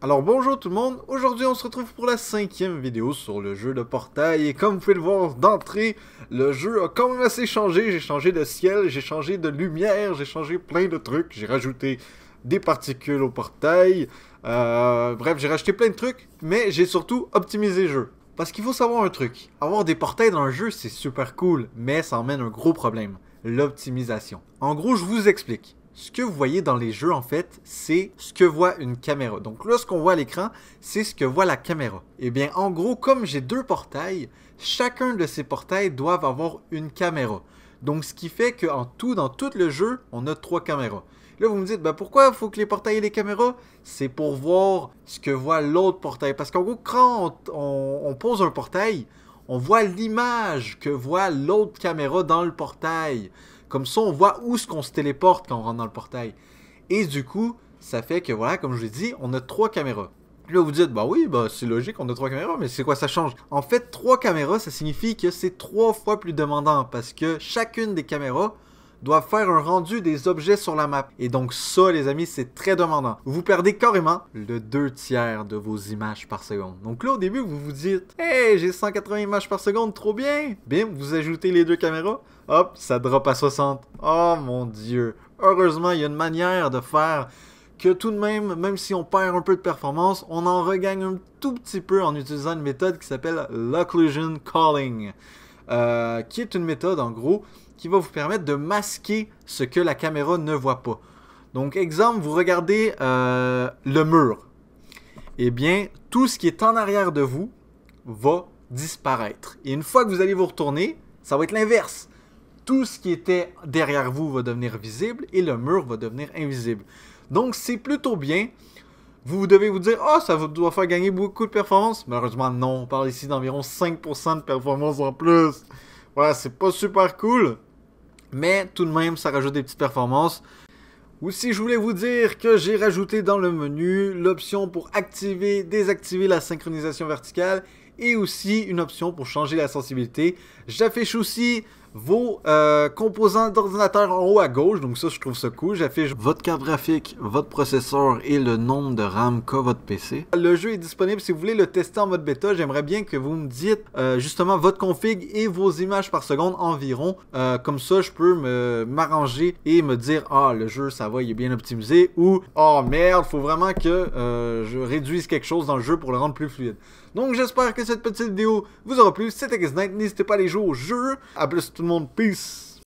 Alors bonjour tout le monde, aujourd'hui on se retrouve pour la cinquième vidéo sur le jeu de portail et comme vous pouvez le voir d'entrée, le jeu a quand même assez changé, j'ai changé de ciel, j'ai changé de lumière, j'ai changé plein de trucs, j'ai rajouté des particules au portail, euh, bref j'ai rajouté plein de trucs, mais j'ai surtout optimisé le jeu. Parce qu'il faut savoir un truc, avoir des portails dans un jeu c'est super cool, mais ça emmène un gros problème, l'optimisation. En gros je vous explique ce que vous voyez dans les jeux, en fait, c'est ce que voit une caméra. Donc là, ce qu'on voit à l'écran, c'est ce que voit la caméra. Et eh bien, en gros, comme j'ai deux portails, chacun de ces portails doit avoir une caméra. Donc, ce qui fait qu'en tout, dans tout le jeu, on a trois caméras. Là, vous me dites, ben pourquoi il faut que les portails aient les caméras C'est pour voir ce que voit l'autre portail. Parce qu'en gros, quand on pose un portail, on voit l'image que voit l'autre caméra dans le portail. Comme ça, on voit où ce qu'on se téléporte quand on rentre dans le portail. Et du coup, ça fait que, voilà, comme je l'ai dit, on a trois caméras. Là, vous dites, bah oui, bah, c'est logique, on a trois caméras, mais c'est quoi ça change En fait, trois caméras, ça signifie que c'est trois fois plus demandant parce que chacune des caméras doivent faire un rendu des objets sur la map. Et donc ça, les amis, c'est très demandant. Vous perdez carrément le 2 tiers de vos images par seconde. Donc là, au début, vous vous dites « Hey, j'ai 180 images par seconde, trop bien! » Bim, vous ajoutez les deux caméras, hop, ça drop à 60. Oh mon dieu! Heureusement, il y a une manière de faire que tout de même, même si on perd un peu de performance, on en regagne un tout petit peu en utilisant une méthode qui s'appelle l'occlusion calling. Euh, qui est une méthode en gros qui va vous permettre de masquer ce que la caméra ne voit pas. Donc, exemple, vous regardez euh, le mur. Eh bien, tout ce qui est en arrière de vous va disparaître. Et une fois que vous allez vous retourner, ça va être l'inverse. Tout ce qui était derrière vous va devenir visible et le mur va devenir invisible. Donc, c'est plutôt bien. Vous devez vous dire, oh, ça doit faire gagner beaucoup de performance. Malheureusement, non. On parle ici d'environ 5% de performance en plus. Voilà, c'est pas super cool. Mais tout de même, ça rajoute des petites performances. Aussi, je voulais vous dire que j'ai rajouté dans le menu l'option pour activer, désactiver la synchronisation verticale et aussi une option pour changer la sensibilité. J'affiche aussi vos euh, composants d'ordinateur en haut à gauche. Donc ça, je trouve ça cool. J'affiche votre carte graphique, votre processeur et le nombre de RAM qu'a votre PC. Le jeu est disponible si vous voulez le tester en mode bêta. J'aimerais bien que vous me dites euh, justement votre config et vos images par seconde environ. Euh, comme ça, je peux m'arranger et me dire « Ah, le jeu, ça va, il est bien optimisé » ou « Oh merde, faut vraiment que je réduise quelque chose dans le jeu pour le rendre plus fluide. » Donc j'espère que cette petite vidéo vous aura plu. C'était Xnight. N'hésitez pas à aller jouer au jeu. À plus tout le monde. everyone. Peace.